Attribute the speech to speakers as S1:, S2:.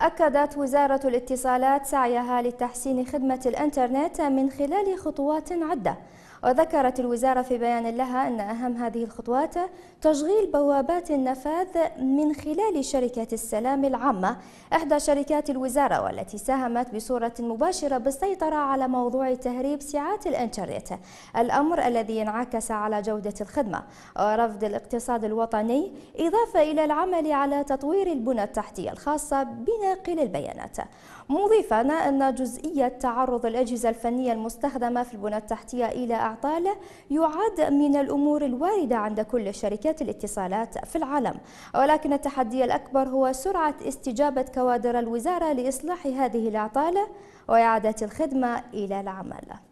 S1: أكدت وزارة الاتصالات سعيها لتحسين خدمة الإنترنت من خلال خطوات عدة وذكرت الوزارة في بيان لها أن أهم هذه الخطوات تشغيل بوابات النفاذ من خلال شركة السلام العامة إحدى شركات الوزارة والتي ساهمت بصورة مباشرة بالسيطرة على موضوع تهريب سعات الإنترنت الأمر الذي انعكس على جودة الخدمة ورفض الاقتصاد الوطني إضافة إلى العمل على تطوير البنى التحتية الخاصة بناقل البيانات مضيفا أن جزئية تعرض الأجهزة الفنية المستخدمة في البنى التحتية إلى الأعطال يعد من الأمور الواردة عند كل شركات الاتصالات في العالم ولكن التحدي الأكبر هو سرعة استجابة كوادر الوزارة لإصلاح هذه الأعطال وإعادة الخدمة إلى العمل